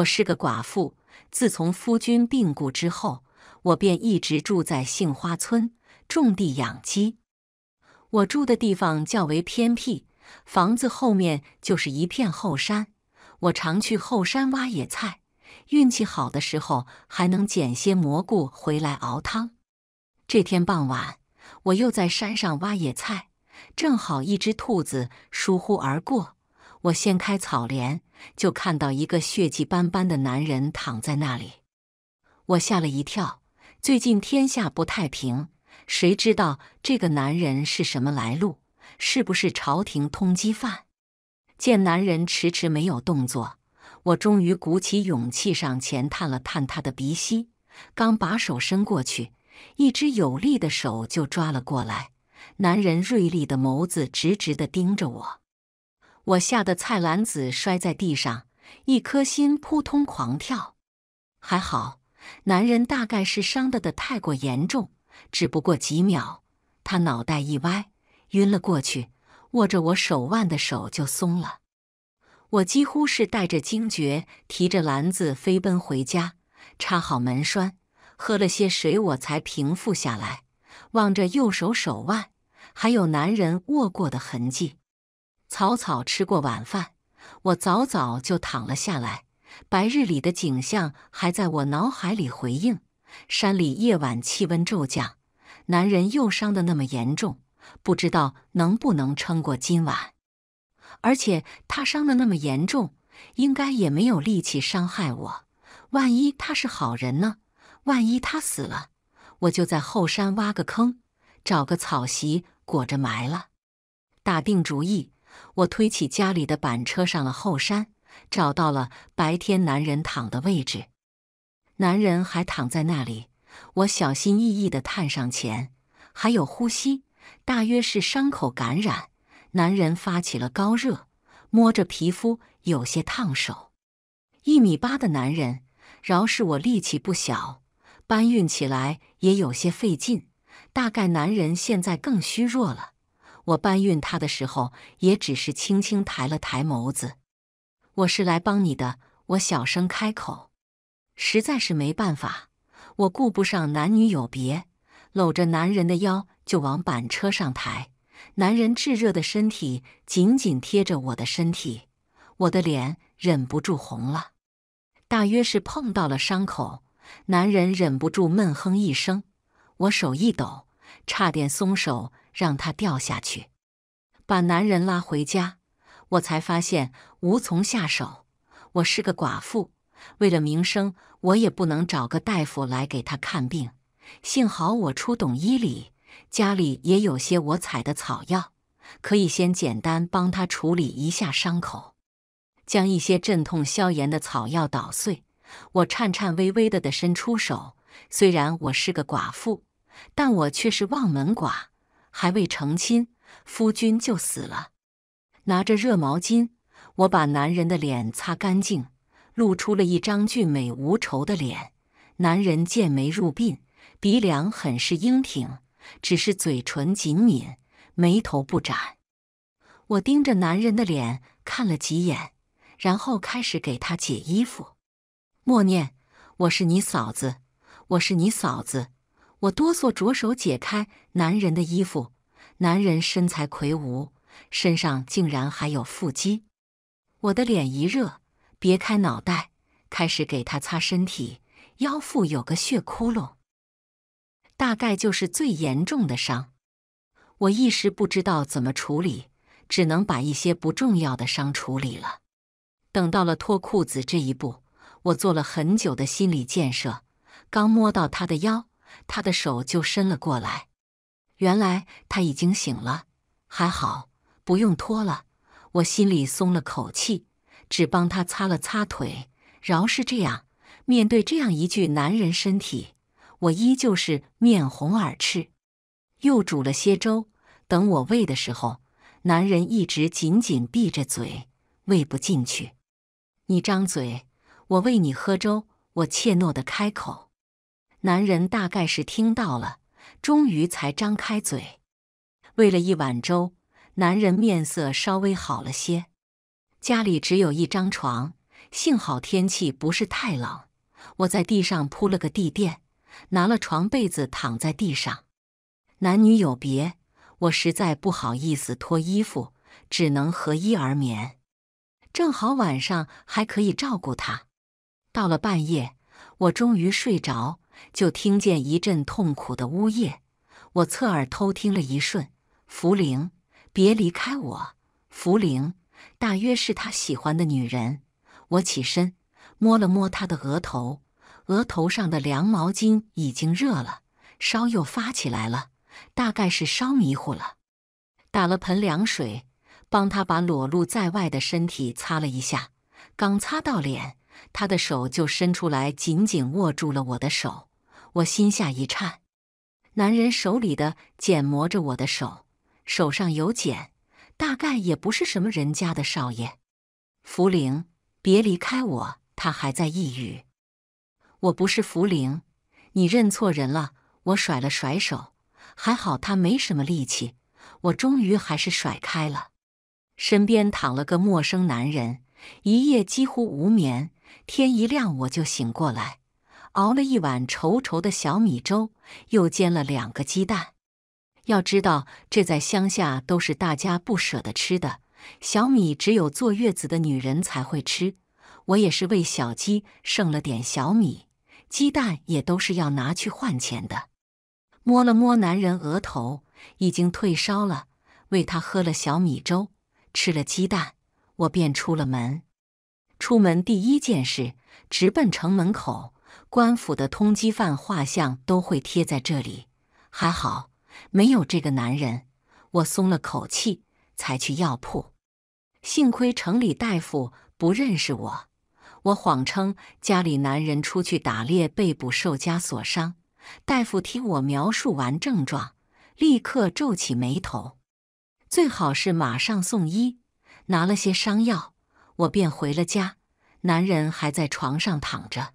我是个寡妇，自从夫君病故之后，我便一直住在杏花村，种地养鸡。我住的地方较为偏僻，房子后面就是一片后山。我常去后山挖野菜，运气好的时候还能捡些蘑菇回来熬汤。这天傍晚，我又在山上挖野菜，正好一只兔子疏忽而过，我掀开草帘。就看到一个血迹斑斑的男人躺在那里，我吓了一跳。最近天下不太平，谁知道这个男人是什么来路，是不是朝廷通缉犯？见男人迟迟没有动作，我终于鼓起勇气上前探了探他的鼻息。刚把手伸过去，一只有力的手就抓了过来。男人锐利的眸子直直地盯着我。我吓得菜篮子摔在地上，一颗心扑通狂跳。还好，男人大概是伤得的太过严重，只不过几秒，他脑袋一歪，晕了过去，握着我手腕的手就松了。我几乎是带着惊觉，提着篮子飞奔回家，插好门栓，喝了些水，我才平复下来，望着右手手腕，还有男人握过的痕迹。草草吃过晚饭，我早早就躺了下来。白日里的景象还在我脑海里回应。山里夜晚气温骤降，男人又伤得那么严重，不知道能不能撑过今晚。而且他伤得那么严重，应该也没有力气伤害我。万一他是好人呢？万一他死了，我就在后山挖个坑，找个草席裹着埋了。打定主意。我推起家里的板车上了后山，找到了白天男人躺的位置。男人还躺在那里，我小心翼翼地探上前，还有呼吸，大约是伤口感染，男人发起了高热，摸着皮肤有些烫手。一米八的男人，饶是我力气不小，搬运起来也有些费劲，大概男人现在更虚弱了。我搬运他的时候，也只是轻轻抬了抬眸子。我是来帮你的，我小声开口。实在是没办法，我顾不上男女有别，搂着男人的腰就往板车上抬。男人炙热的身体紧紧贴着我的身体，我的脸忍不住红了。大约是碰到了伤口，男人忍不住闷哼一声。我手一抖，差点松手。让他掉下去，把男人拉回家。我才发现无从下手。我是个寡妇，为了名声，我也不能找个大夫来给他看病。幸好我初懂医理，家里也有些我采的草药，可以先简单帮他处理一下伤口。将一些镇痛消炎的草药捣碎，我颤颤巍巍的的伸出手。虽然我是个寡妇，但我却是望门寡。还未成亲，夫君就死了。拿着热毛巾，我把男人的脸擦干净，露出了一张俊美无愁的脸。男人剑眉入鬓，鼻梁很是英挺，只是嘴唇紧抿，眉头不展。我盯着男人的脸看了几眼，然后开始给他解衣服，默念：“我是你嫂子，我是你嫂子。”我哆嗦着手解开男人的衣服，男人身材魁梧，身上竟然还有腹肌。我的脸一热，别开脑袋，开始给他擦身体。腰腹有个血窟窿，大概就是最严重的伤。我一时不知道怎么处理，只能把一些不重要的伤处理了。等到了脱裤子这一步，我做了很久的心理建设，刚摸到他的腰。他的手就伸了过来，原来他已经醒了，还好不用脱了，我心里松了口气，只帮他擦了擦腿。饶是这样，面对这样一具男人身体，我依旧是面红耳赤。又煮了些粥，等我喂的时候，男人一直紧紧闭着嘴，喂不进去。你张嘴，我喂你喝粥。我怯懦的开口。男人大概是听到了，终于才张开嘴。为了一碗粥，男人面色稍微好了些。家里只有一张床，幸好天气不是太冷，我在地上铺了个地垫，拿了床被子躺在地上。男女有别，我实在不好意思脱衣服，只能合衣而眠。正好晚上还可以照顾他。到了半夜，我终于睡着。就听见一阵痛苦的呜咽，我侧耳偷听了一瞬。茯苓，别离开我！茯苓，大约是他喜欢的女人。我起身摸了摸他的额头，额头上的凉毛巾已经热了，烧又发起来了，大概是烧迷糊了。打了盆凉水，帮他把裸露在外的身体擦了一下，刚擦到脸。他的手就伸出来，紧紧握住了我的手。我心下一颤，男人手里的茧磨着我的手，手上有茧，大概也不是什么人家的少爷。茯苓，别离开我，他还在抑郁。我不是茯苓，你认错人了。我甩了甩手，还好他没什么力气，我终于还是甩开了。身边躺了个陌生男人，一夜几乎无眠。天一亮，我就醒过来，熬了一碗稠稠的小米粥，又煎了两个鸡蛋。要知道，这在乡下都是大家不舍得吃的。小米只有坐月子的女人才会吃。我也是喂小鸡剩了点小米，鸡蛋也都是要拿去换钱的。摸了摸男人额头，已经退烧了，喂他喝了小米粥，吃了鸡蛋，我便出了门。出门第一件事，直奔城门口。官府的通缉犯画像都会贴在这里。还好没有这个男人，我松了口气，才去药铺。幸亏城里大夫不认识我，我谎称家里男人出去打猎被捕，受家所伤。大夫听我描述完症状，立刻皱起眉头。最好是马上送医。拿了些伤药。我便回了家，男人还在床上躺着，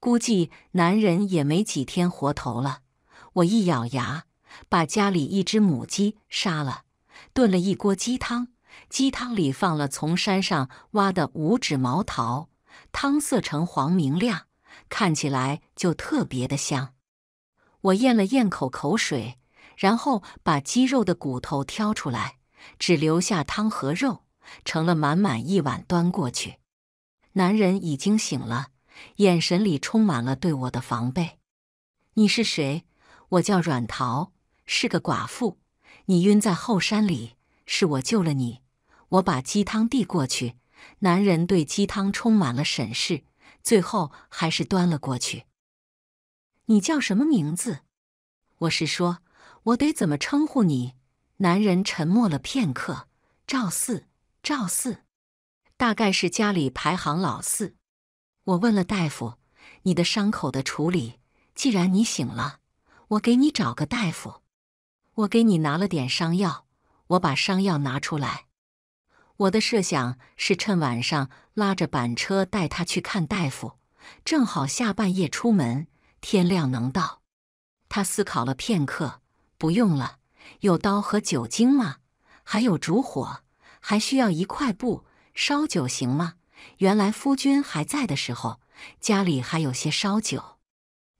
估计男人也没几天活头了。我一咬牙，把家里一只母鸡杀了，炖了一锅鸡汤。鸡汤里放了从山上挖的五指毛桃，汤色呈黄明亮，看起来就特别的香。我咽了咽口口水，然后把鸡肉的骨头挑出来，只留下汤和肉。盛了满满一碗端过去，男人已经醒了，眼神里充满了对我的防备。你是谁？我叫阮桃，是个寡妇。你晕在后山里，是我救了你。我把鸡汤递过去，男人对鸡汤充满了审视，最后还是端了过去。你叫什么名字？我是说，我得怎么称呼你？男人沉默了片刻，赵四。赵四，大概是家里排行老四。我问了大夫，你的伤口的处理。既然你醒了，我给你找个大夫。我给你拿了点伤药。我把伤药拿出来。我的设想是趁晚上拉着板车带他去看大夫，正好下半夜出门，天亮能到。他思考了片刻，不用了。有刀和酒精吗？还有烛火。还需要一块布，烧酒行吗？原来夫君还在的时候，家里还有些烧酒，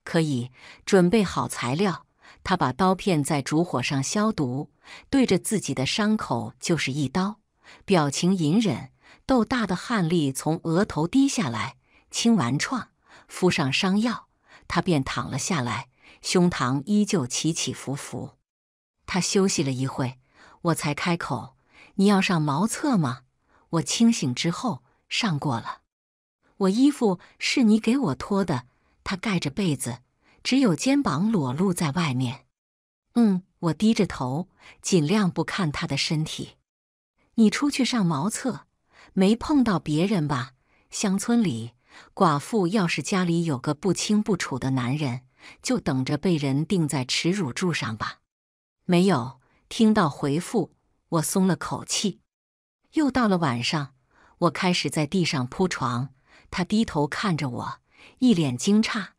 可以准备好材料。他把刀片在烛火上消毒，对着自己的伤口就是一刀，表情隐忍，豆大的汗粒从额头滴下来。清完创，敷上伤药，他便躺了下来，胸膛依旧起起伏伏。他休息了一会，我才开口。你要上茅厕吗？我清醒之后上过了。我衣服是你给我脱的，他盖着被子，只有肩膀裸露在外面。嗯，我低着头，尽量不看他的身体。你出去上茅厕，没碰到别人吧？乡村里寡妇要是家里有个不清不楚的男人，就等着被人钉在耻辱柱上吧。没有，听到回复。我松了口气，又到了晚上，我开始在地上铺床。他低头看着我，一脸惊诧：“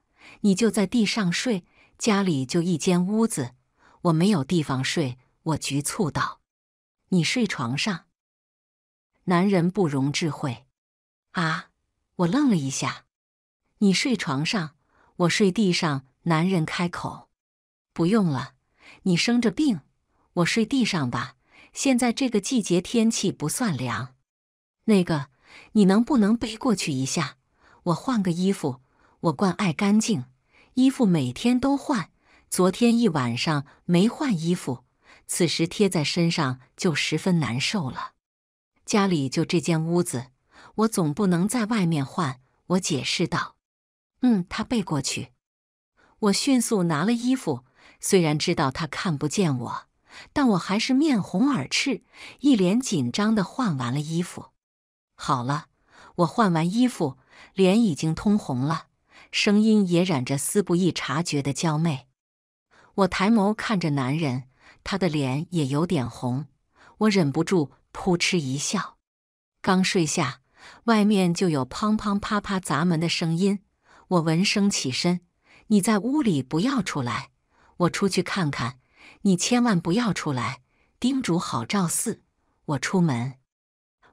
你就在地上睡？家里就一间屋子，我没有地方睡。”我局促道：“你睡床上。”男人不容智慧啊！我愣了一下：“你睡床上，我睡地上。”男人开口：“不用了，你生着病，我睡地上吧。”现在这个季节天气不算凉，那个你能不能背过去一下？我换个衣服，我惯爱干净，衣服每天都换。昨天一晚上没换衣服，此时贴在身上就十分难受了。家里就这间屋子，我总不能在外面换。我解释道：“嗯，他背过去。”我迅速拿了衣服，虽然知道他看不见我。但我还是面红耳赤，一脸紧张的换完了衣服。好了，我换完衣服，脸已经通红了，声音也染着丝不易察觉的娇媚。我抬眸看着男人，他的脸也有点红，我忍不住扑哧一笑。刚睡下，外面就有砰砰啪啪砸门的声音。我闻声起身：“你在屋里不要出来，我出去看看。”你千万不要出来，叮嘱好赵四。我出门，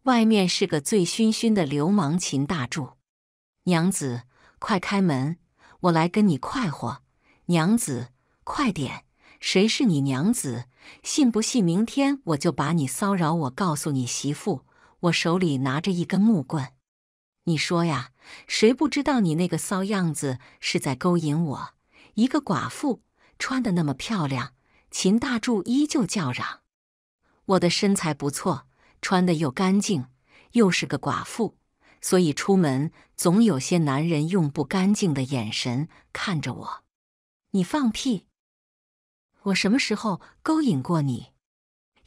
外面是个醉醺醺的流氓秦大柱。娘子，快开门，我来跟你快活。娘子，快点，谁是你娘子？信不信明天我就把你骚扰？我告诉你媳妇，我手里拿着一根木棍。你说呀，谁不知道你那个骚样子是在勾引我？一个寡妇，穿的那么漂亮。秦大柱依旧叫嚷：“我的身材不错，穿的又干净，又是个寡妇，所以出门总有些男人用不干净的眼神看着我。”“你放屁！我什么时候勾引过你？”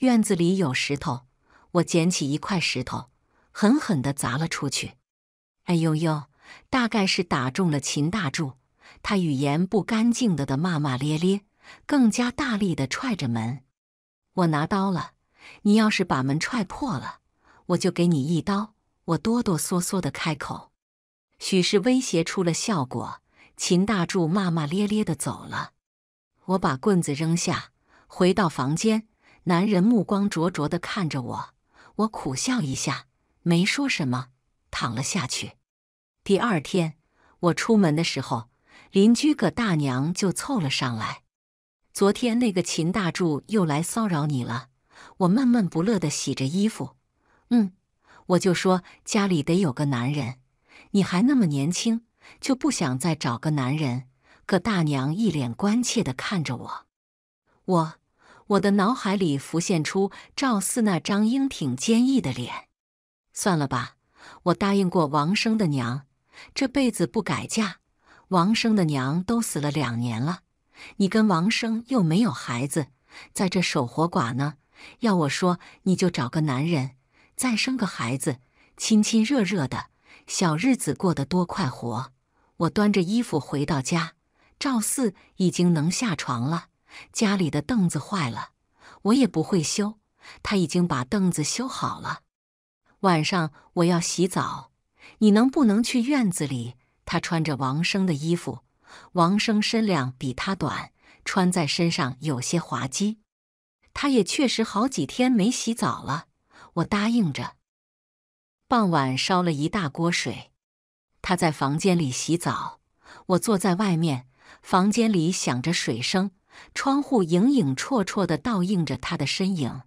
院子里有石头，我捡起一块石头，狠狠地砸了出去。“哎呦呦！”大概是打中了秦大柱，他语言不干净的的骂骂咧咧。更加大力地踹着门，我拿刀了。你要是把门踹破了，我就给你一刀。我哆哆嗦嗦地开口，许是威胁出了效果，秦大柱骂骂咧咧地走了。我把棍子扔下，回到房间。男人目光灼灼地看着我，我苦笑一下，没说什么，躺了下去。第二天我出门的时候，邻居葛大娘就凑了上来。昨天那个秦大柱又来骚扰你了，我闷闷不乐地洗着衣服。嗯，我就说家里得有个男人，你还那么年轻，就不想再找个男人？葛大娘一脸关切地看着我。我，我的脑海里浮现出赵四那张英挺坚毅的脸。算了吧，我答应过王生的娘，这辈子不改嫁。王生的娘都死了两年了。你跟王生又没有孩子，在这守活寡呢。要我说，你就找个男人，再生个孩子，亲亲热热的小日子过得多快活。我端着衣服回到家，赵四已经能下床了。家里的凳子坏了，我也不会修，他已经把凳子修好了。晚上我要洗澡，你能不能去院子里？他穿着王生的衣服。王生身量比他短，穿在身上有些滑稽。他也确实好几天没洗澡了。我答应着，傍晚烧了一大锅水。他在房间里洗澡，我坐在外面。房间里响着水声，窗户影影绰绰地倒映着他的身影。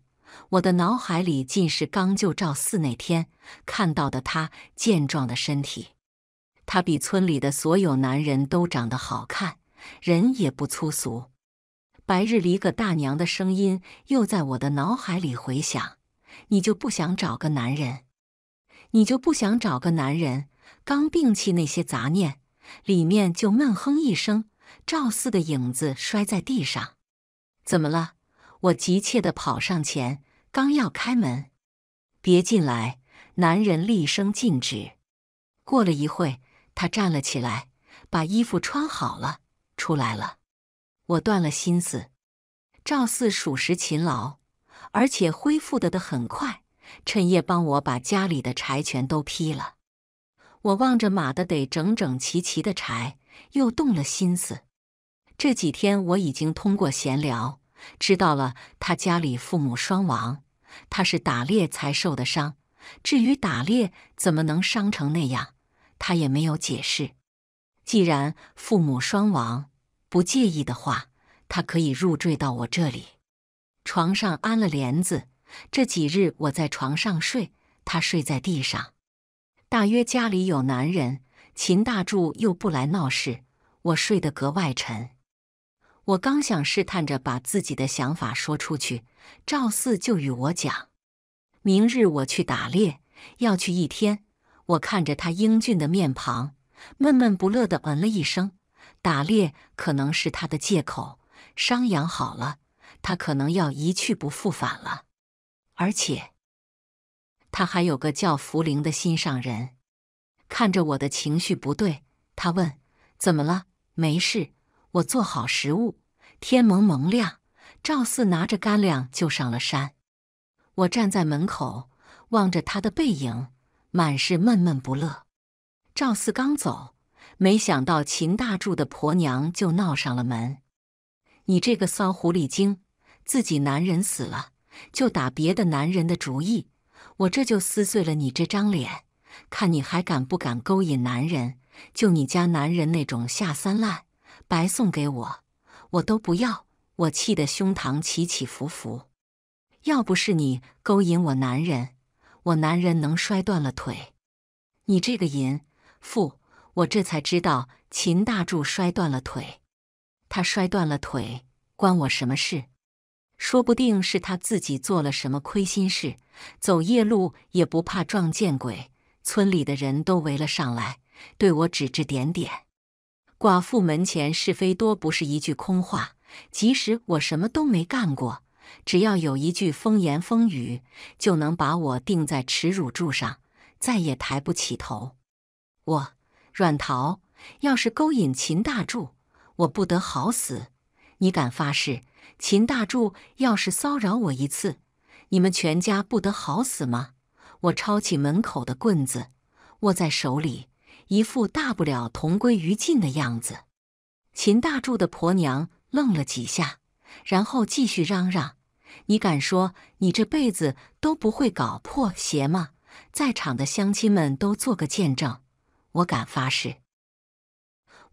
我的脑海里尽是刚就赵四那天看到的他健壮的身体。他比村里的所有男人都长得好看，人也不粗俗。白日里个大娘的声音又在我的脑海里回响：“你就不想找个男人？你就不想找个男人？”刚摒弃那些杂念，里面就闷哼一声，赵四的影子摔在地上。怎么了？我急切地跑上前，刚要开门，“别进来！”男人厉声禁止。过了一会。他站了起来，把衣服穿好了，出来了。我断了心思。赵四属实勤劳，而且恢复的的很快，趁夜帮我把家里的柴全都劈了。我望着码的得整整齐齐的柴，又动了心思。这几天我已经通过闲聊知道了，他家里父母双亡，他是打猎才受的伤。至于打猎，怎么能伤成那样？他也没有解释。既然父母双亡，不介意的话，他可以入赘到我这里。床上安了帘子，这几日我在床上睡，他睡在地上。大约家里有男人，秦大柱又不来闹事，我睡得格外沉。我刚想试探着把自己的想法说出去，赵四就与我讲：明日我去打猎，要去一天。我看着他英俊的面庞，闷闷不乐地嗯了一声。打猎可能是他的借口，伤养好了，他可能要一去不复返了。而且，他还有个叫茯苓的心上人。看着我的情绪不对，他问：“怎么了？”“没事。”我做好食物，天蒙蒙亮，赵四拿着干粮就上了山。我站在门口，望着他的背影。满是闷闷不乐。赵四刚走，没想到秦大柱的婆娘就闹上了门。你这个骚狐狸精，自己男人死了就打别的男人的主意。我这就撕碎了你这张脸，看你还敢不敢勾引男人。就你家男人那种下三滥，白送给我我都不要。我气得胸膛起起伏伏。要不是你勾引我男人。我男人能摔断了腿，你这个淫妇！我这才知道秦大柱摔断了腿。他摔断了腿关我什么事？说不定是他自己做了什么亏心事，走夜路也不怕撞见鬼。村里的人都围了上来，对我指指点点。寡妇门前是非多，不是一句空话。即使我什么都没干过。只要有一句风言风语，就能把我钉在耻辱柱上，再也抬不起头。我阮桃，要是勾引秦大柱，我不得好死。你敢发誓，秦大柱要是骚扰我一次，你们全家不得好死吗？我抄起门口的棍子，握在手里，一副大不了同归于尽的样子。秦大柱的婆娘愣了几下，然后继续嚷嚷。你敢说你这辈子都不会搞破鞋吗？在场的乡亲们都做个见证。我敢发誓，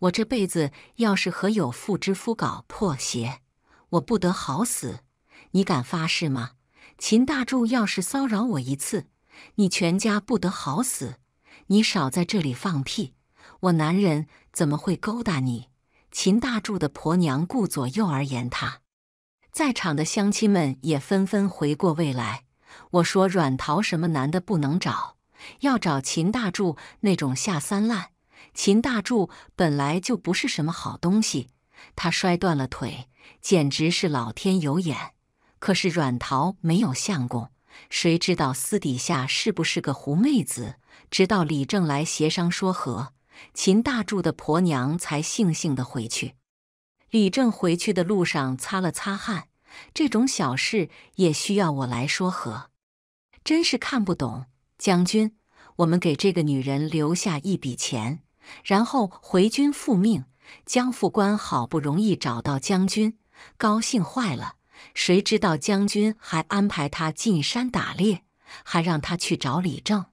我这辈子要是和有妇之夫搞破鞋，我不得好死。你敢发誓吗？秦大柱要是骚扰我一次，你全家不得好死。你少在这里放屁！我男人怎么会勾搭你？秦大柱的婆娘顾左右而言他。在场的乡亲们也纷纷回过味来。我说：“阮桃什么男的不能找，要找秦大柱那种下三滥。秦大柱本来就不是什么好东西，他摔断了腿，简直是老天有眼。可是阮桃没有相公，谁知道私底下是不是个狐妹子？直到李正来协商说和，秦大柱的婆娘才悻悻的回去。”李正回去的路上擦了擦汗，这种小事也需要我来说和，真是看不懂。将军，我们给这个女人留下一笔钱，然后回军复命。江副官好不容易找到将军，高兴坏了，谁知道将军还安排他进山打猎，还让他去找李正。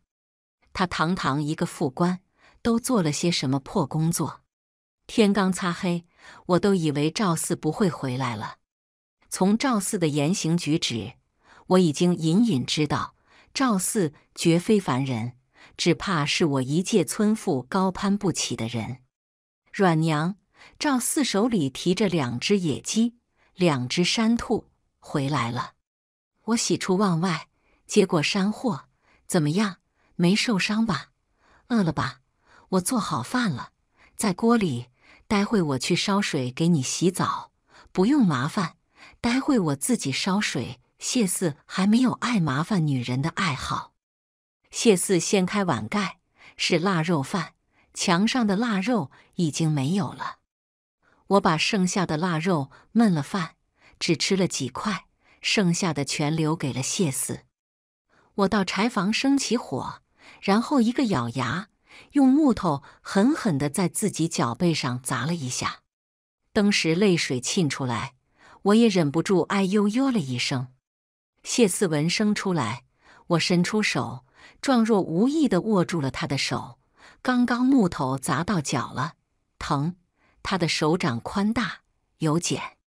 他堂堂一个副官，都做了些什么破工作？天刚擦黑。我都以为赵四不会回来了。从赵四的言行举止，我已经隐隐知道赵四绝非凡人，只怕是我一介村妇高攀不起的人。阮娘，赵四手里提着两只野鸡、两只山兔回来了，我喜出望外，接过山货，怎么样？没受伤吧？饿了吧？我做好饭了，在锅里。待会我去烧水给你洗澡，不用麻烦。待会我自己烧水。谢四还没有爱麻烦女人的爱好。谢四掀开碗盖，是腊肉饭。墙上的腊肉已经没有了。我把剩下的腊肉焖了饭，只吃了几块，剩下的全留给了谢四。我到柴房生起火，然后一个咬牙。用木头狠狠的在自己脚背上砸了一下，登时泪水沁出来，我也忍不住哎呦哟了一声。谢四文生出来，我伸出手，状若无意的握住了他的手。刚刚木头砸到脚了，疼。他的手掌宽大，有茧，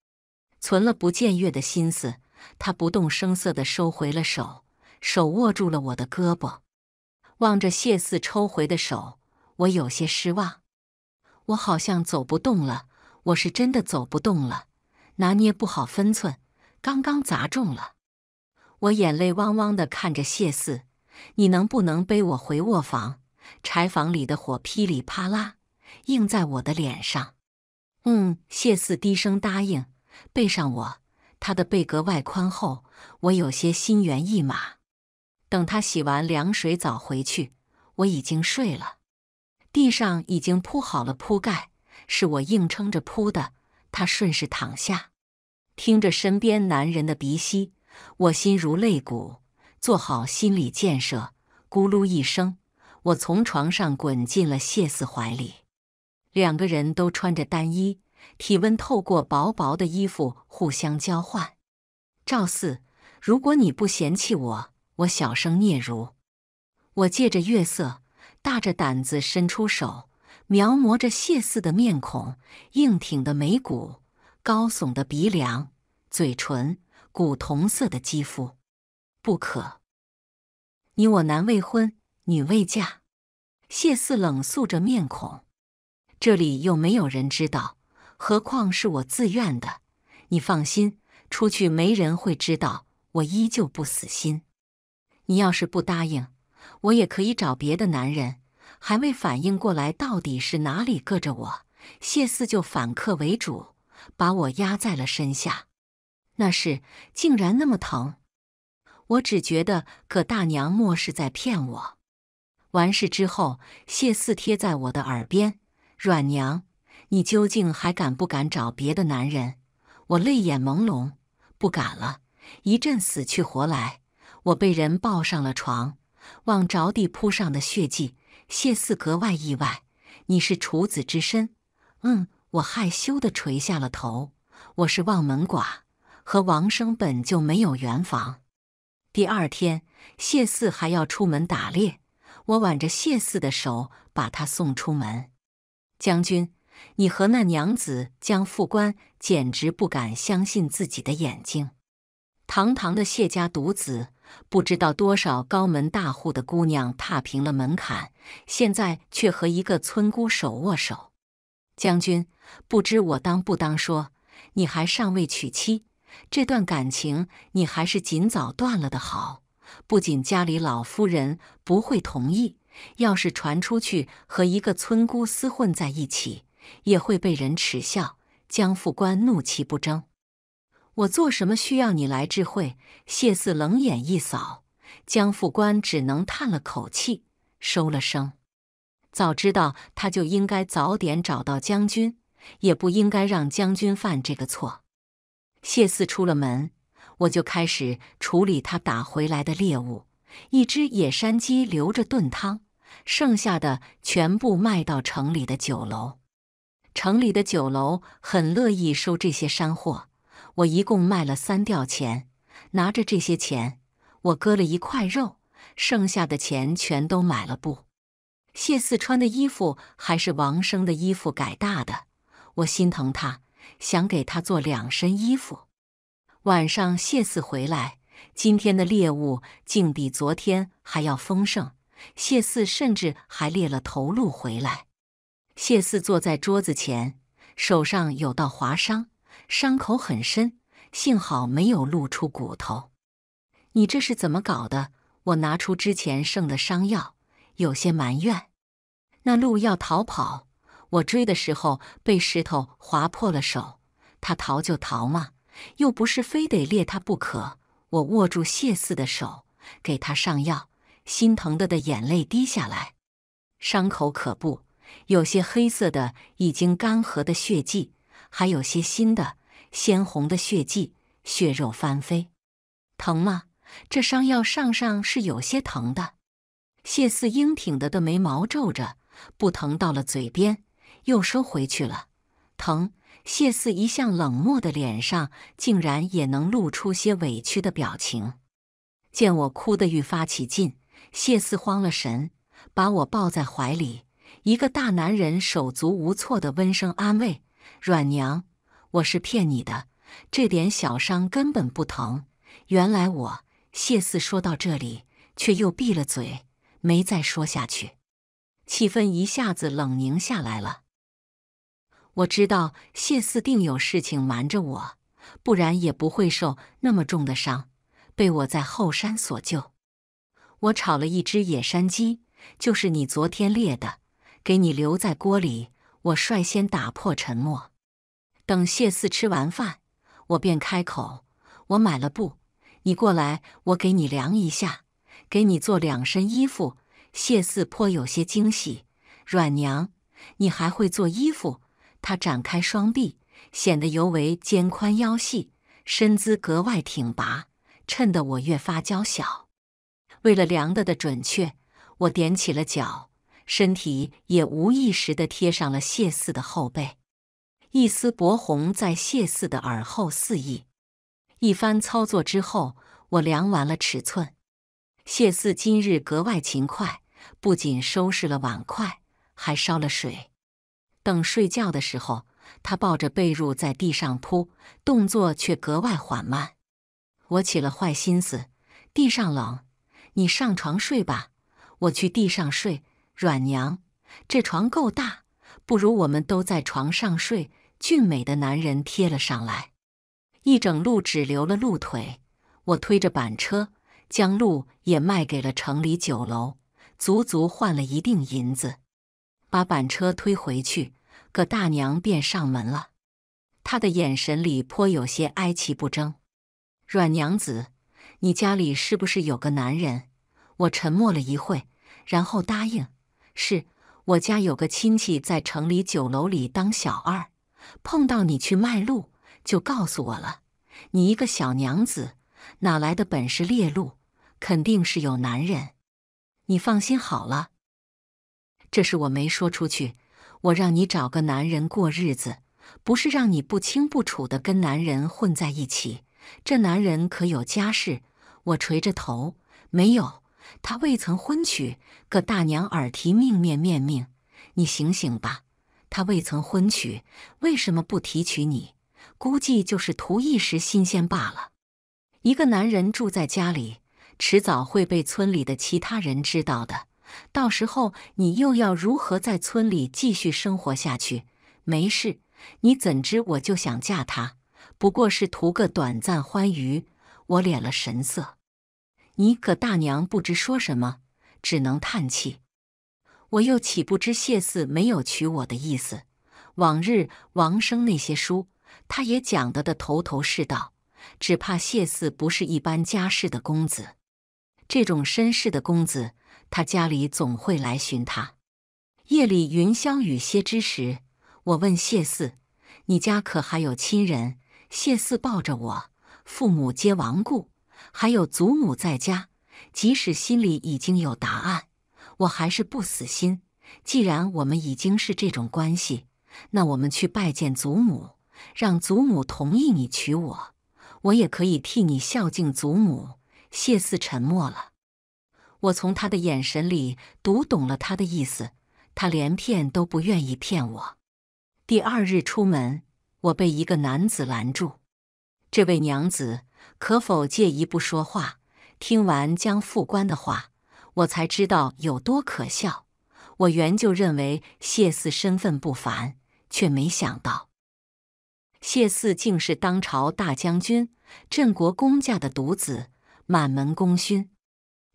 存了不见月的心思，他不动声色的收回了手，手握住了我的胳膊。望着谢四抽回的手，我有些失望。我好像走不动了，我是真的走不动了，拿捏不好分寸，刚刚砸中了。我眼泪汪汪的看着谢四，你能不能背我回卧房？柴房里的火噼里啪啦，映在我的脸上。嗯，谢四低声答应，背上我。他的背格外宽厚，我有些心猿意马。等他洗完凉水澡回去，我已经睡了，地上已经铺好了铺盖，是我硬撑着铺的。他顺势躺下，听着身边男人的鼻息，我心如肋骨，做好心理建设，咕噜一声，我从床上滚进了谢四怀里。两个人都穿着单衣，体温透过薄薄的衣服互相交换。赵四，如果你不嫌弃我。我小声嗫嚅，我借着月色，大着胆子伸出手，描摹着谢四的面孔，硬挺的眉骨，高耸的鼻梁，嘴唇，古铜色的肌肤。不可，你我男未婚，女未嫁。谢四冷肃着面孔，这里又没有人知道，何况是我自愿的。你放心，出去没人会知道。我依旧不死心。你要是不答应，我也可以找别的男人。还未反应过来，到底是哪里硌着我，谢四就反客为主，把我压在了身下。那是竟然那么疼，我只觉得葛大娘莫是在骗我。完事之后，谢四贴在我的耳边：“阮娘，你究竟还敢不敢找别的男人？”我泪眼朦胧，不敢了，一阵死去活来。我被人抱上了床，望着地铺上的血迹，谢四格外意外。你是处子之身？嗯，我害羞地垂下了头。我是望门寡，和王生本就没有缘房。第二天，谢四还要出门打猎，我挽着谢四的手把他送出门。将军，你和那娘子，将副官简直不敢相信自己的眼睛，堂堂的谢家独子。不知道多少高门大户的姑娘踏平了门槛，现在却和一个村姑手握手。将军，不知我当不当说，你还尚未娶妻，这段感情你还是尽早断了的好。不仅家里老夫人不会同意，要是传出去和一个村姑厮混在一起，也会被人耻笑。江副官怒气不争。我做什么需要你来智慧？谢四冷眼一扫，江副官只能叹了口气，收了声。早知道他就应该早点找到将军，也不应该让将军犯这个错。谢四出了门，我就开始处理他打回来的猎物。一只野山鸡留着炖汤，剩下的全部卖到城里的酒楼。城里的酒楼很乐意收这些山货。我一共卖了三吊钱，拿着这些钱，我割了一块肉，剩下的钱全都买了布。谢四穿的衣服还是王生的衣服改大的，我心疼他，想给他做两身衣服。晚上谢四回来，今天的猎物竟比昨天还要丰盛，谢四甚至还猎了头鹿回来。谢四坐在桌子前，手上有道划伤。伤口很深，幸好没有露出骨头。你这是怎么搞的？我拿出之前剩的伤药，有些埋怨。那鹿要逃跑，我追的时候被石头划破了手。他逃就逃嘛，又不是非得猎他不可。我握住谢四的手，给他上药，心疼的的眼泪滴下来。伤口可不，有些黑色的已经干涸的血迹。还有些新的鲜红的血迹，血肉翻飞，疼吗？这伤要上上是有些疼的。谢四英挺的的眉毛皱着，不疼到了嘴边又收回去了。疼。谢四一向冷漠的脸上竟然也能露出些委屈的表情。见我哭得愈发起劲，谢四慌了神，把我抱在怀里，一个大男人手足无措的温声安慰。阮娘，我是骗你的，这点小伤根本不疼。原来我谢四说到这里，却又闭了嘴，没再说下去。气氛一下子冷凝下来了。我知道谢四定有事情瞒着我，不然也不会受那么重的伤，被我在后山所救。我炒了一只野山鸡，就是你昨天猎的，给你留在锅里。我率先打破沉默，等谢四吃完饭，我便开口：“我买了布，你过来，我给你量一下，给你做两身衣服。”谢四颇有些惊喜：“阮娘，你还会做衣服？”他展开双臂，显得尤为肩宽腰细，身姿格外挺拔，衬得我越发娇小。为了量得的准确，我踮起了脚。身体也无意识地贴上了谢四的后背，一丝薄红在谢四的耳后肆意。一番操作之后，我量完了尺寸。谢四今日格外勤快，不仅收拾了碗筷，还烧了水。等睡觉的时候，他抱着被褥在地上铺，动作却格外缓慢。我起了坏心思，地上冷，你上床睡吧，我去地上睡。阮娘，这床够大，不如我们都在床上睡。俊美的男人贴了上来，一整路只留了鹿腿。我推着板车，将鹿也卖给了城里酒楼，足足换了一锭银子。把板车推回去，葛大娘便上门了。她的眼神里颇有些哀其不争。阮娘子，你家里是不是有个男人？我沉默了一会，然后答应。是我家有个亲戚在城里酒楼里当小二，碰到你去卖鹿，就告诉我了。你一个小娘子，哪来的本事猎鹿？肯定是有男人。你放心好了，这事我没说出去。我让你找个男人过日子，不是让你不清不楚的跟男人混在一起。这男人可有家室？我垂着头，没有。他未曾婚娶，个大娘耳提命面面命，你醒醒吧。他未曾婚娶，为什么不提取你？估计就是图一时新鲜罢了。一个男人住在家里，迟早会被村里的其他人知道的。到时候你又要如何在村里继续生活下去？没事，你怎知我就想嫁他？不过是图个短暂欢愉。我敛了神色。你葛大娘不知说什么，只能叹气。我又岂不知谢四没有娶我的意思？往日王生那些书，他也讲得的头头是道。只怕谢四不是一般家世的公子，这种身世的公子，他家里总会来寻他。夜里云香雨歇之时，我问谢四：“你家可还有亲人？”谢四抱着我：“父母皆亡故。”还有祖母在家，即使心里已经有答案，我还是不死心。既然我们已经是这种关系，那我们去拜见祖母，让祖母同意你娶我，我也可以替你孝敬祖母。谢四沉默了，我从他的眼神里读懂了他的意思，他连骗都不愿意骗我。第二日出门，我被一个男子拦住，这位娘子。可否借一步说话？听完江副官的话，我才知道有多可笑。我原就认为谢四身份不凡，却没想到谢四竟是当朝大将军、镇国公家的独子，满门功勋，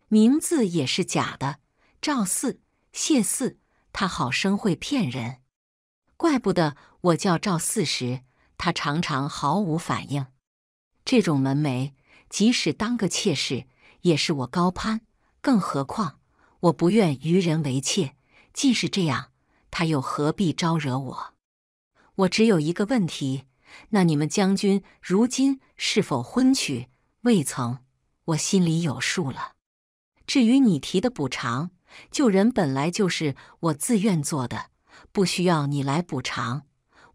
名字也是假的。赵四、谢四，他好生会骗人，怪不得我叫赵四时，他常常毫无反应。这种门楣，即使当个妾室，也是我高攀。更何况，我不愿与人为妾。既是这样，他又何必招惹我？我只有一个问题：那你们将军如今是否婚娶？未曾，我心里有数了。至于你提的补偿，救人本来就是我自愿做的，不需要你来补偿。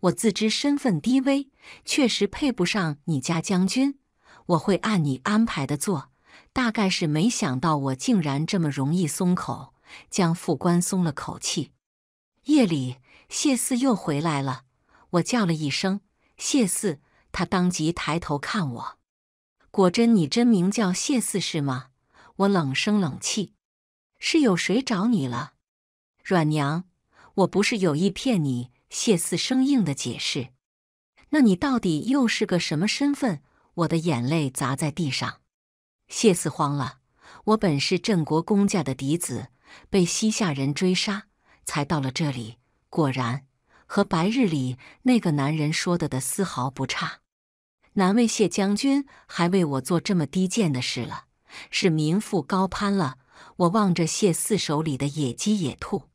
我自知身份低微，确实配不上你家将军。我会按你安排的做。大概是没想到我竟然这么容易松口。江副官松了口气。夜里，谢四又回来了。我叫了一声“谢四”，他当即抬头看我。果真，你真名叫谢四是吗？我冷声冷气：“是有谁找你了？”阮娘，我不是有意骗你。谢四生硬的解释：“那你到底又是个什么身份？”我的眼泪砸在地上。谢四慌了：“我本是镇国公家的嫡子，被西夏人追杀，才到了这里。果然和白日里那个男人说的的丝毫不差。难为谢将军还为我做这么低贱的事了，是民富高攀了。”我望着谢四手里的野鸡、野兔，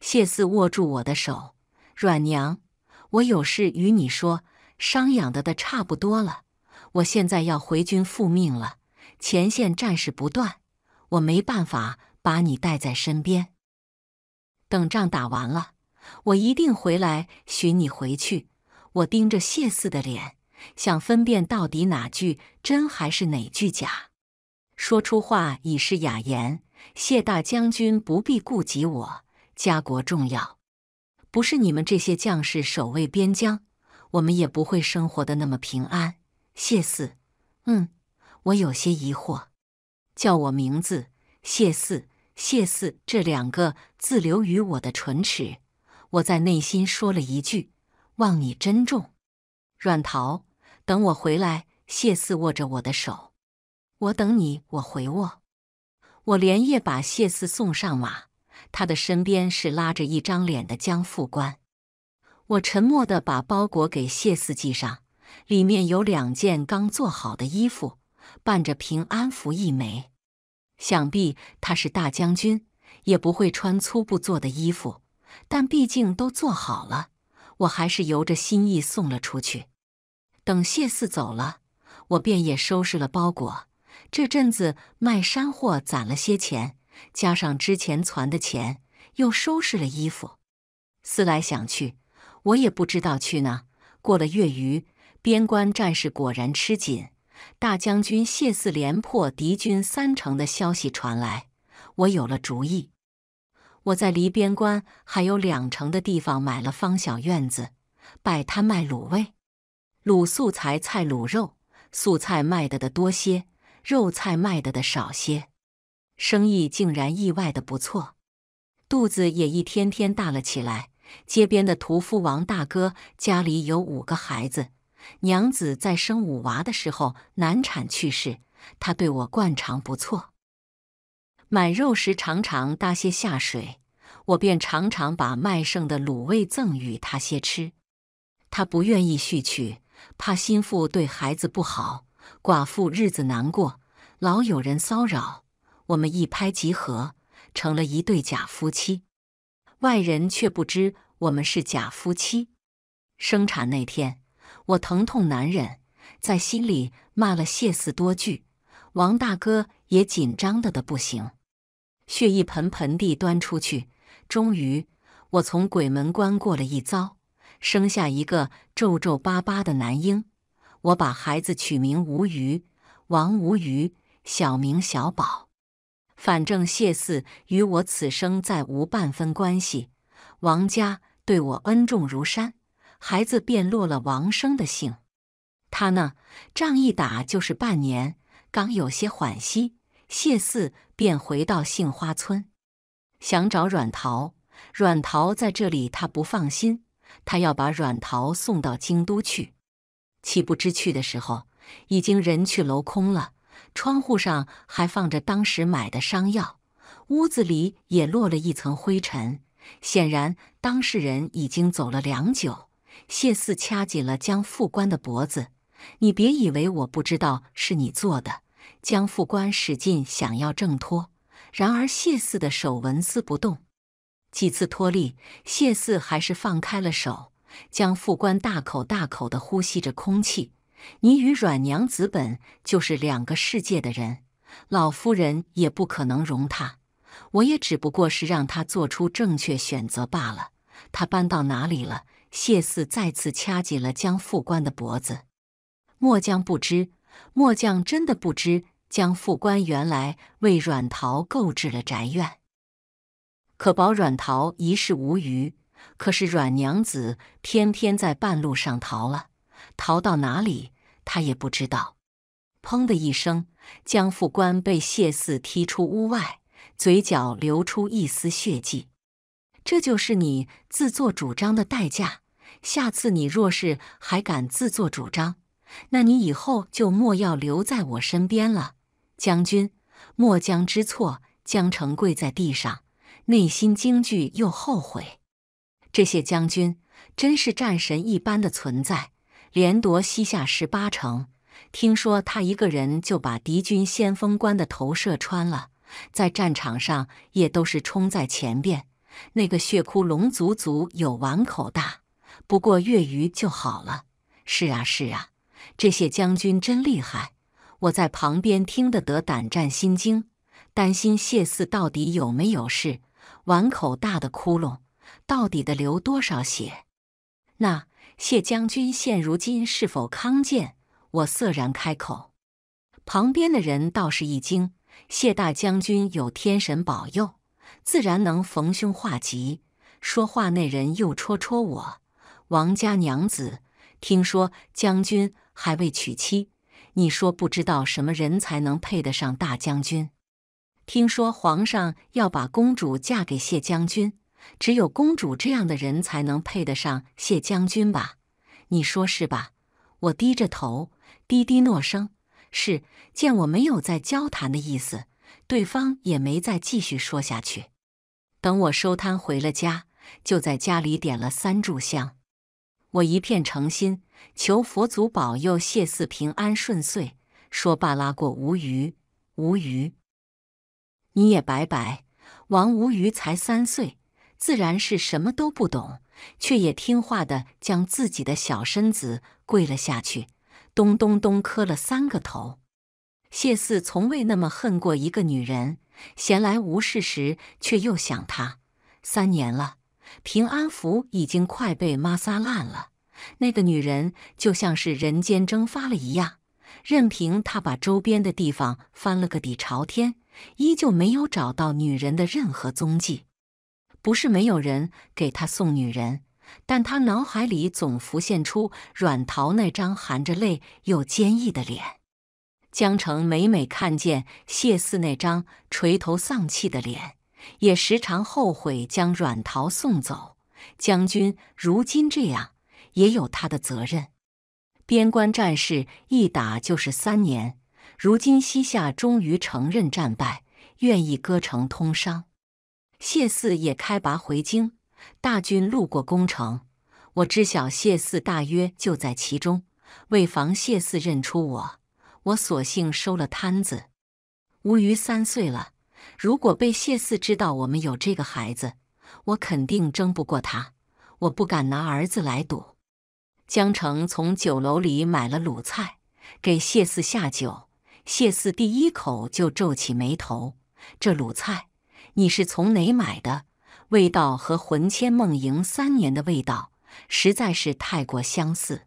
谢四握住我的手。阮娘，我有事与你说。伤养的的差不多了，我现在要回军复命了。前线战事不断，我没办法把你带在身边。等仗打完了，我一定回来寻你回去。我盯着谢四的脸，想分辨到底哪句真还是哪句假。说出话已是哑言，谢大将军不必顾及我，家国重要。不是你们这些将士守卫边疆，我们也不会生活的那么平安。谢四，嗯，我有些疑惑。叫我名字，谢四，谢四这两个字留于我的唇齿。我在内心说了一句：“望你珍重。”阮桃，等我回来。谢四握着我的手，我等你，我回握。我连夜把谢四送上马。他的身边是拉着一张脸的江副官。我沉默地把包裹给谢四系上，里面有两件刚做好的衣服，伴着平安符一枚。想必他是大将军，也不会穿粗布做的衣服，但毕竟都做好了，我还是由着心意送了出去。等谢四走了，我便也收拾了包裹。这阵子卖山货攒了些钱。加上之前攒的钱，又收拾了衣服，思来想去，我也不知道去哪。过了月余，边关战事果然吃紧，大将军谢四连破敌军三城的消息传来，我有了主意。我在离边关还有两城的地方买了方小院子，摆摊卖卤味，卤素菜、菜卤肉、素菜卖的的多些，肉菜卖的的少些。生意竟然意外的不错，肚子也一天天大了起来。街边的屠夫王大哥家里有五个孩子，娘子在生五娃的时候难产去世。他对我惯常不错，买肉时常常搭些下水，我便常常把卖剩的卤味赠与他些吃。他不愿意续娶，怕心腹对孩子不好，寡妇日子难过，老有人骚扰。我们一拍即合，成了一对假夫妻，外人却不知我们是假夫妻。生产那天，我疼痛难忍，在心里骂了谢四多句。王大哥也紧张的的不行，血一盆盆地端出去。终于，我从鬼门关过了一遭，生下一个皱皱巴巴的男婴。我把孩子取名吴鱼，王吴鱼，小名小宝。反正谢四与我此生再无半分关系，王家对我恩重如山，孩子便落了王生的姓。他呢，仗一打就是半年，刚有些缓息，谢四便回到杏花村，想找阮桃。阮桃在这里他不放心，他要把阮桃送到京都去。岂不知去的时候，已经人去楼空了。窗户上还放着当时买的伤药，屋子里也落了一层灰尘，显然当事人已经走了良久。谢四掐紧了江副官的脖子：“你别以为我不知道是你做的。”江副官使劲想要挣脱，然而谢四的手纹丝不动。几次脱力，谢四还是放开了手。江副官大口大口地呼吸着空气。你与阮娘子本就是两个世界的人，老夫人也不可能容他。我也只不过是让他做出正确选择罢了。他搬到哪里了？谢四再次掐紧了江副官的脖子。末将不知，末将真的不知。江副官原来为阮桃购置了宅院，可保阮桃一世无虞。可是阮娘子偏偏在半路上逃了。逃到哪里，他也不知道。砰的一声，江副官被谢四踢出屋外，嘴角流出一丝血迹。这就是你自作主张的代价。下次你若是还敢自作主张，那你以后就莫要留在我身边了。将军，末将知错。江城跪在地上，内心惊惧又后悔。这些将军真是战神一般的存在。连夺西夏十八城，听说他一个人就把敌军先锋官的头射穿了，在战场上也都是冲在前边。那个血窟窿足足有碗口大，不过月余就好了。是啊，是啊，这些将军真厉害，我在旁边听得得胆战心惊，担心谢四到底有没有事。碗口大的窟窿，到底得流多少血？那。谢将军现如今是否康健？我涩然开口，旁边的人倒是一惊。谢大将军有天神保佑，自然能逢凶化吉。说话那人又戳戳我：“王家娘子，听说将军还未娶妻，你说不知道什么人才能配得上大将军？听说皇上要把公主嫁给谢将军。”只有公主这样的人才能配得上谢将军吧？你说是吧？我低着头，低低诺声。是。见我没有再交谈的意思，对方也没再继续说下去。等我收摊回了家，就在家里点了三炷香。我一片诚心，求佛祖保佑谢四平安顺遂。说罢，拉过吴虞，吴虞，你也拜拜。王吴虞才三岁。自然是什么都不懂，却也听话的将自己的小身子跪了下去，咚咚咚磕了三个头。谢四从未那么恨过一个女人，闲来无事时却又想她。三年了，平安符已经快被抹撒烂了，那个女人就像是人间蒸发了一样，任凭他把周边的地方翻了个底朝天，依旧没有找到女人的任何踪迹。不是没有人给他送女人，但他脑海里总浮现出阮桃那张含着泪又坚毅的脸。江澄每每看见谢四那张垂头丧气的脸，也时常后悔将阮桃送走。将军如今这样，也有他的责任。边关战事一打就是三年，如今西夏终于承认战败，愿意割城通商。谢四也开拔回京，大军路过宫城，我知晓谢四大约就在其中。为防谢四认出我，我索性收了摊子。吴鱼三岁了，如果被谢四知道我们有这个孩子，我肯定争不过他，我不敢拿儿子来赌。江澄从酒楼里买了卤菜给谢四下酒，谢四第一口就皱起眉头，这卤菜。你是从哪买的？味道和魂牵梦萦三年的味道实在是太过相似。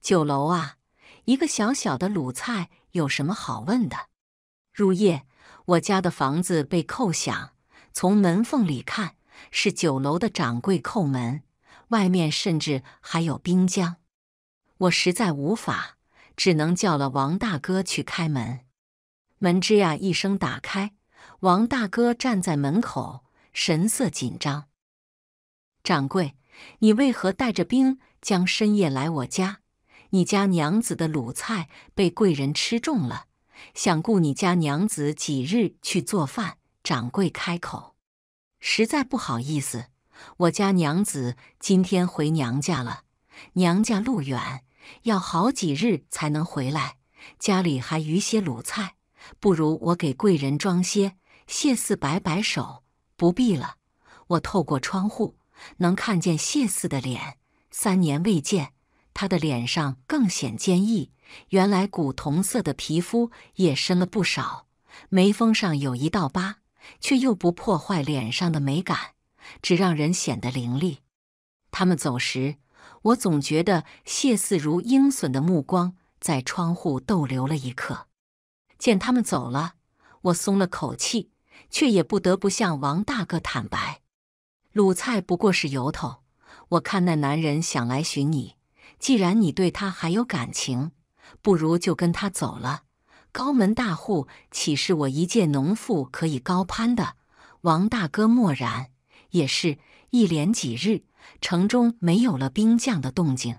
酒楼啊，一个小小的卤菜有什么好问的？入夜，我家的房子被叩响，从门缝里看是酒楼的掌柜叩门，外面甚至还有冰浆。我实在无法，只能叫了王大哥去开门。门吱呀一声打开。王大哥站在门口，神色紧张。掌柜，你为何带着兵将深夜来我家？你家娘子的卤菜被贵人吃中了，想雇你家娘子几日去做饭。掌柜开口：“实在不好意思，我家娘子今天回娘家了，娘家路远，要好几日才能回来。家里还余些卤菜，不如我给贵人装些。”谢四摆摆手，不必了。我透过窗户能看见谢四的脸，三年未见，他的脸上更显坚毅。原来古铜色的皮肤也深了不少，眉峰上有一道疤，却又不破坏脸上的美感，只让人显得凌厉。他们走时，我总觉得谢四如鹰隼的目光在窗户逗留了一刻。见他们走了，我松了口气。却也不得不向王大哥坦白，鲁菜不过是由头。我看那男人想来寻你，既然你对他还有感情，不如就跟他走了。高门大户岂是我一介农妇可以高攀的？王大哥默然，也是。一连几日，城中没有了兵将的动静，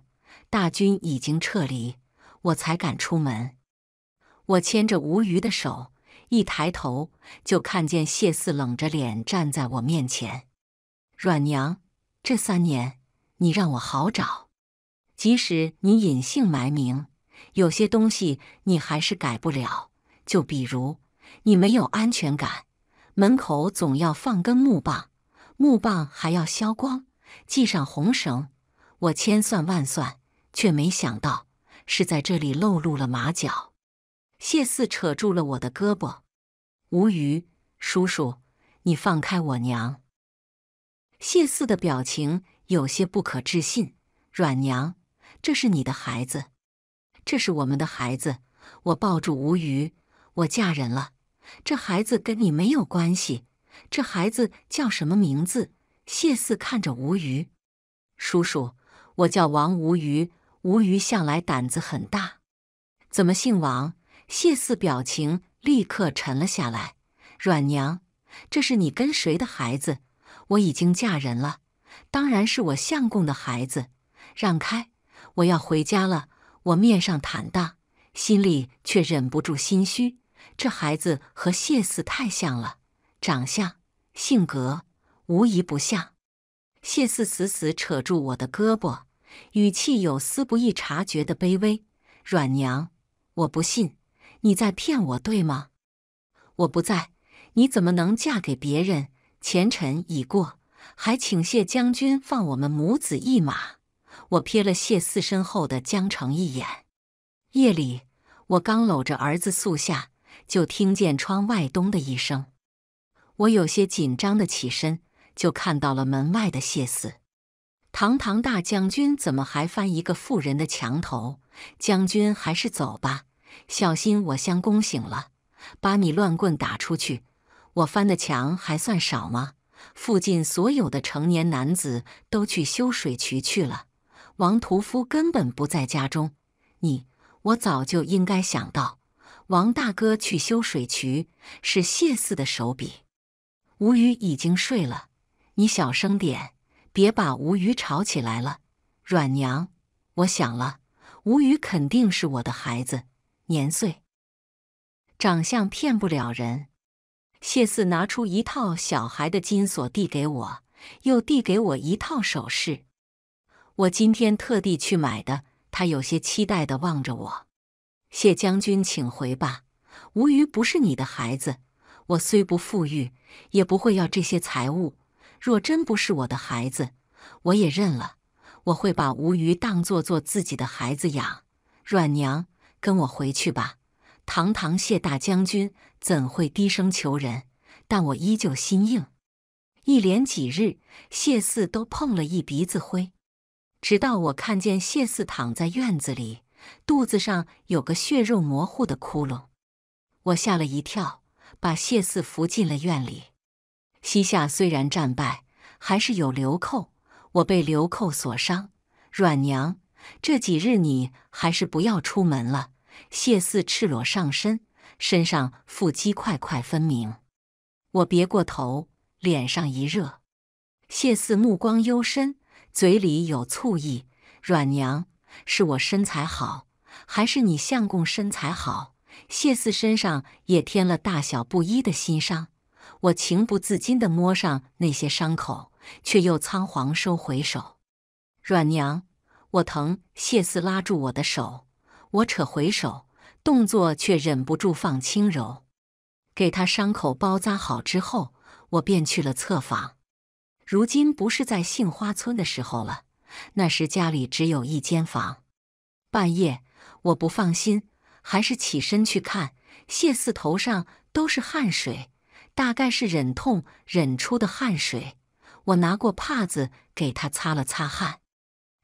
大军已经撤离，我才敢出门。我牵着吴虞的手。一抬头就看见谢四冷着脸站在我面前。阮娘，这三年你让我好找，即使你隐姓埋名，有些东西你还是改不了。就比如你没有安全感，门口总要放根木棒，木棒还要削光，系上红绳。我千算万算，却没想到是在这里露露了马脚。谢四扯住了我的胳膊，吴余叔叔，你放开我娘。谢四的表情有些不可置信。阮娘，这是你的孩子，这是我们的孩子。我抱住吴余，我嫁人了，这孩子跟你没有关系。这孩子叫什么名字？谢四看着吴余，叔叔，我叫王吴余。吴余向来胆子很大，怎么姓王？谢四表情立刻沉了下来。阮娘，这是你跟谁的孩子？我已经嫁人了，当然是我相公的孩子。让开，我要回家了。我面上坦荡，心里却忍不住心虚。这孩子和谢四太像了，长相、性格，无一不像。谢四死死扯住我的胳膊，语气有丝不易察觉的卑微。阮娘，我不信。你在骗我，对吗？我不在，你怎么能嫁给别人？前尘已过，还请谢将军放我们母子一马。我瞥了谢四身后的江城一眼。夜里，我刚搂着儿子宿下，就听见窗外咚的一声。我有些紧张的起身，就看到了门外的谢四。堂堂大将军，怎么还翻一个妇人的墙头？将军还是走吧。小心我相公醒了，把你乱棍打出去！我翻的墙还算少吗？附近所有的成年男子都去修水渠去了，王屠夫根本不在家中。你，我早就应该想到，王大哥去修水渠是谢四的手笔。吴宇已经睡了，你小声点，别把吴宇吵起来了。阮娘，我想了，吴宇肯定是我的孩子。年岁，长相骗不了人。谢四拿出一套小孩的金锁递给我，又递给我一套首饰。我今天特地去买的。他有些期待的望着我。谢将军，请回吧。吴虞不是你的孩子。我虽不富裕，也不会要这些财物。若真不是我的孩子，我也认了。我会把吴虞当做做自己的孩子养。阮娘。跟我回去吧，堂堂谢大将军怎会低声求人？但我依旧心硬。一连几日，谢四都碰了一鼻子灰，直到我看见谢四躺在院子里，肚子上有个血肉模糊的窟窿，我吓了一跳，把谢四扶进了院里。西夏虽然战败，还是有流寇，我被流寇所伤，阮娘。这几日你还是不要出门了。谢四赤裸上身，身上腹肌块块分明。我别过头，脸上一热。谢四目光幽深，嘴里有醋意。阮娘，是我身材好，还是你相公身材好？谢四身上也添了大小不一的新伤，我情不自禁地摸上那些伤口，却又仓皇收回手。阮娘。我疼，谢四拉住我的手，我扯回手，动作却忍不住放轻柔，给他伤口包扎好之后，我便去了侧房。如今不是在杏花村的时候了，那时家里只有一间房。半夜，我不放心，还是起身去看。谢四头上都是汗水，大概是忍痛忍出的汗水。我拿过帕子给他擦了擦汗。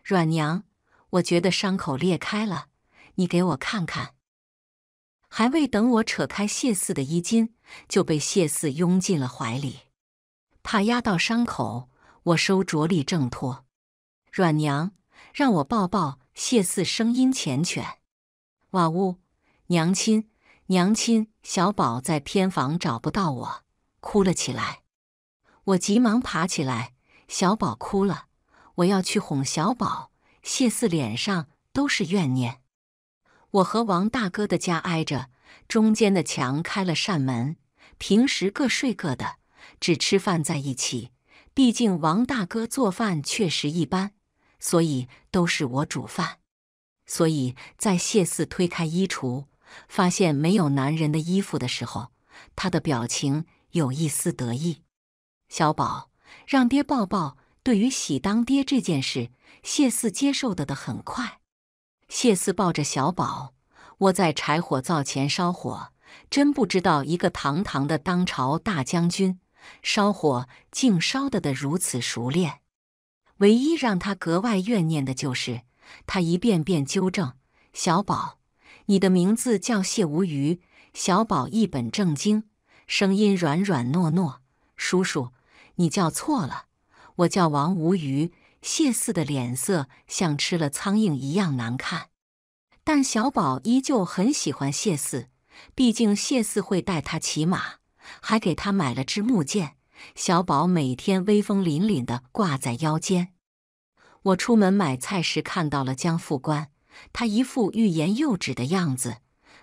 阮娘，我觉得伤口裂开了，你给我看看。还未等我扯开谢四的衣襟，就被谢四拥进了怀里，怕压到伤口，我收着力挣脱。阮娘，让我抱抱。谢四声音缱绻：“哇呜，娘亲，娘亲，小宝在偏房找不到我，哭了起来。”我急忙爬起来，小宝哭了。我要去哄小宝。谢四脸上都是怨念。我和王大哥的家挨着，中间的墙开了扇门，平时各睡各的，只吃饭在一起。毕竟王大哥做饭确实一般，所以都是我煮饭。所以在谢四推开衣橱，发现没有男人的衣服的时候，他的表情有一丝得意。小宝，让爹抱抱。对于喜当爹这件事，谢四接受的的很快。谢四抱着小宝，窝在柴火灶前烧火，真不知道一个堂堂的当朝大将军，烧火竟烧的的如此熟练。唯一让他格外怨念的就是，他一遍遍纠正小宝：“你的名字叫谢无虞。小宝一本正经，声音软软糯糯：“叔叔，你叫错了。”我叫王无鱼。”谢四的脸色像吃了苍蝇一样难看，但小宝依旧很喜欢谢四，毕竟谢四会带他骑马，还给他买了支木剑，小宝每天威风凛凛的挂在腰间。我出门买菜时看到了江副官，他一副欲言又止的样子。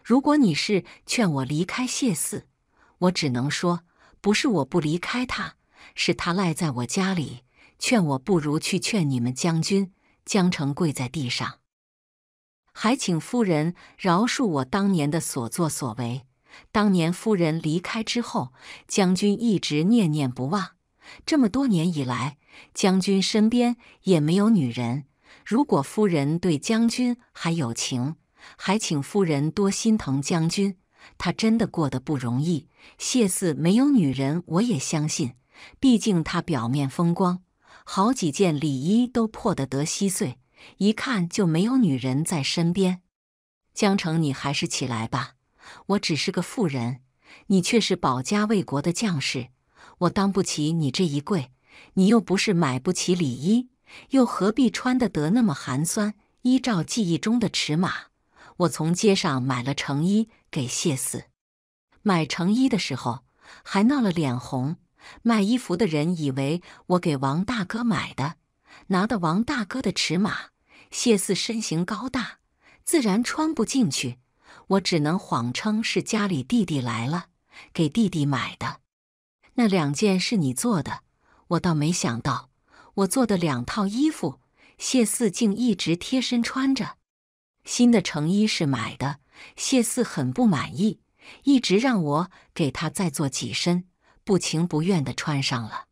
如果你是劝我离开谢四，我只能说不是我不离开他。是他赖在我家里，劝我不如去劝你们将军。江澄跪在地上，还请夫人饶恕我当年的所作所为。当年夫人离开之后，将军一直念念不忘。这么多年以来，将军身边也没有女人。如果夫人对将军还有情，还请夫人多心疼将军。他真的过得不容易。谢四没有女人，我也相信。毕竟他表面风光，好几件礼衣都破得得稀碎，一看就没有女人在身边。江城，你还是起来吧。我只是个妇人，你却是保家卫国的将士，我当不起你这一跪。你又不是买不起礼衣，又何必穿得得那么寒酸？依照记忆中的尺码，我从街上买了成衣给谢四。买成衣的时候还闹了脸红。卖衣服的人以为我给王大哥买的，拿的王大哥的尺码。谢四身形高大，自然穿不进去。我只能谎称是家里弟弟来了，给弟弟买的。那两件是你做的，我倒没想到，我做的两套衣服，谢四竟一直贴身穿着。新的成衣是买的，谢四很不满意，一直让我给他再做几身。不情不愿地穿上了，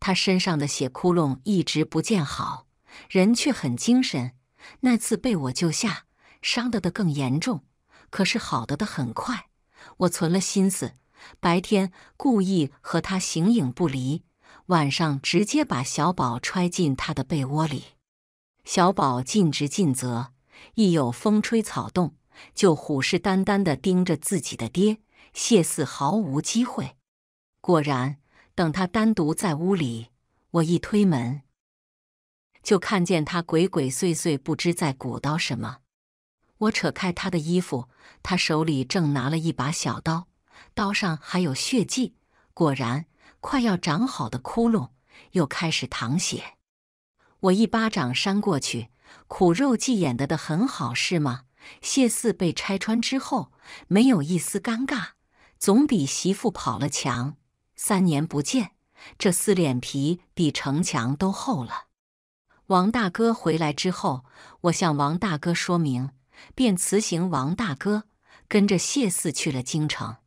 他身上的血窟窿一直不见好，人却很精神。那次被我救下，伤得的更严重，可是好的的很快。我存了心思，白天故意和他形影不离，晚上直接把小宝揣进他的被窝里。小宝尽职尽责，一有风吹草动，就虎视眈眈的盯着自己的爹，谢四毫无机会。果然，等他单独在屋里，我一推门，就看见他鬼鬼祟祟，不知在鼓捣什么。我扯开他的衣服，他手里正拿了一把小刀，刀上还有血迹。果然，快要长好的窟窿又开始淌血。我一巴掌扇过去，苦肉计演的的很好是吗？谢四被拆穿之后，没有一丝尴尬，总比媳妇跑了强。三年不见，这撕脸皮比城墙都厚了。王大哥回来之后，我向王大哥说明，便辞行。王大哥跟着谢四去了京城。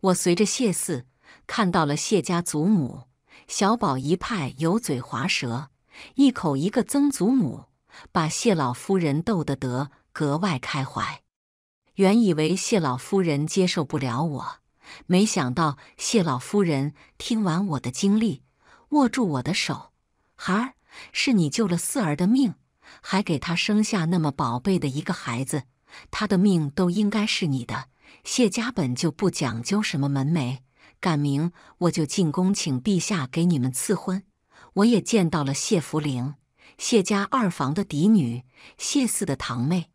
我随着谢四看到了谢家祖母小宝一派油嘴滑舌，一口一个曾祖母，把谢老夫人逗得得格外开怀。原以为谢老夫人接受不了我。没想到谢老夫人听完我的经历，握住我的手：“孩儿，是你救了四儿的命，还给他生下那么宝贝的一个孩子，他的命都应该是你的。谢家本就不讲究什么门楣，赶明我就进宫请陛下给你们赐婚。我也见到了谢福玲，谢家二房的嫡女，谢四的堂妹。”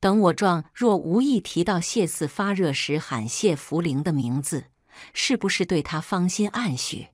等我状若无意提到谢四发热时喊谢茯苓的名字，是不是对他芳心暗许？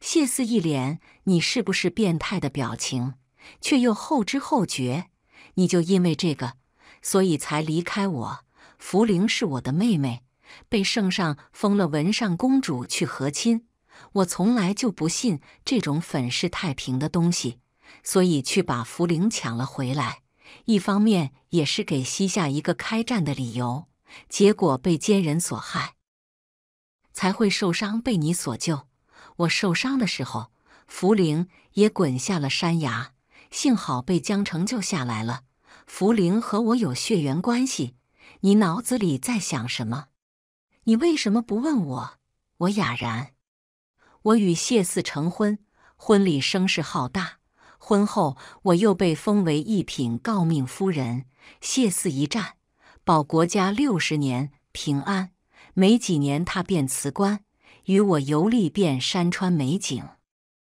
谢四一脸你是不是变态的表情，却又后知后觉，你就因为这个，所以才离开我。茯苓是我的妹妹，被圣上封了文上公主去和亲，我从来就不信这种粉饰太平的东西，所以去把茯苓抢了回来。一方面也是给西夏一个开战的理由，结果被奸人所害，才会受伤被你所救。我受伤的时候，茯苓也滚下了山崖，幸好被江澄救下来了。茯苓和我有血缘关系，你脑子里在想什么？你为什么不问我？我哑然。我与谢四成婚，婚礼声势浩大。婚后，我又被封为一品诰命夫人。谢祀一战，保国家六十年平安。没几年，他便辞官，与我游历遍山川美景。